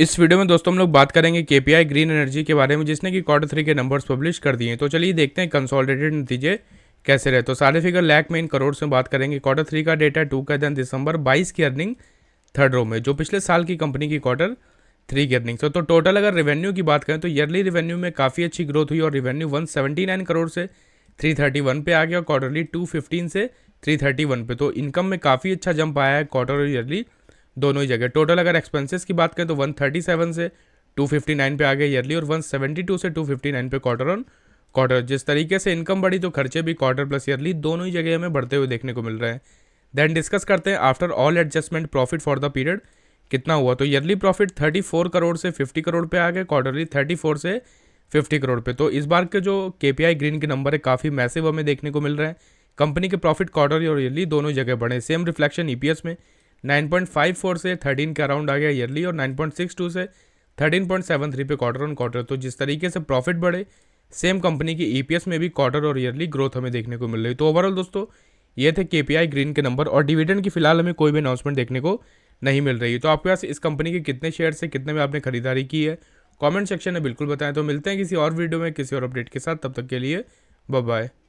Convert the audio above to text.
इस वीडियो में दोस्तों हम लोग बात करेंगे केपीआई ग्रीन एनर्जी के बारे में जिसने कि क्वार्टर थ्री के नंबर्स पब्लिश कर दिए हैं तो चलिए देखते हैं कंसोलिडेटेड नतीजे कैसे रहे तो सारे फिगर लैक में इन करोड़ में बात करेंगे क्वार्टर थ्री का डेटा टू का दिन दिसंबर बाईस की अर्निंग थर्ड रो में जो पिछले साल की कंपनी की क्वार्टर थ्री की अर्निंग तो टोटल तो अगर रेवेन्यू की बात करें तो ईयरली रेवेन्यू में काफ़ी अच्छी ग्रोथ हुई और रेवेन्यू वन करोड़ से थ्री पे आ गया और क्वार्टरली टू से थ्री पे तो इनकम में काफ़ी अच्छा जंप आया है क्वार्टर और ईयरली दोनों ही जगह टोटल अगर एक्सपेंसेस की बात करें तो 137 से 259 पे आ गए ईयरली और 172 से 259 पे क्वार्टर ऑन क्वार्टर जिस तरीके से इनकम बढ़ी तो खर्चे भी क्वार्टर प्लस ईयरली दोनों ही जगह हमें बढ़ते हुए देखने को मिल रहे हैं देन डिस्कस करते हैं after all adjustment profit for the period कितना हुआ तो ईयरली प्रॉफिट 34 करोड़ से 50 करोड़ पे आ गए क्वार्टरली 34 से 50 करोड़ पे तो इस बार के जो के ग्रीन के नंबर है काफ़ी मैसिव हमें देखने को मिल रहे हैं कंपनी के प्रॉफिट क्वार्टरली और ईयरली दोनों जगह बढ़े सेम रिफ्लेक्शन ई में 9.54 से 13 के अराउंड आ गया ईयरली और 9.62 से 13.73 पे क्वार्टर ऑन क्वार्टर तो जिस तरीके से प्रॉफिट बढ़े सेम कंपनी की ई e में भी क्वार्टर और ईयरली ग्रोथ हमें देखने को मिल रही तो ओवरऑल दोस्तों ये थे के ग्रीन के नंबर और डिविडेंड की फिलहाल हमें कोई भी अनाउंसमेंट देखने को नहीं मिल रही तो आपके पास इस कंपनी के कितने शेयर से कितने में आपने खरीदारी की है कमेंट सेक्शन में बिल्कुल बताएं तो मिलते हैं किसी और वीडियो में किसी और अपडेट के साथ तब तक के लिए बाय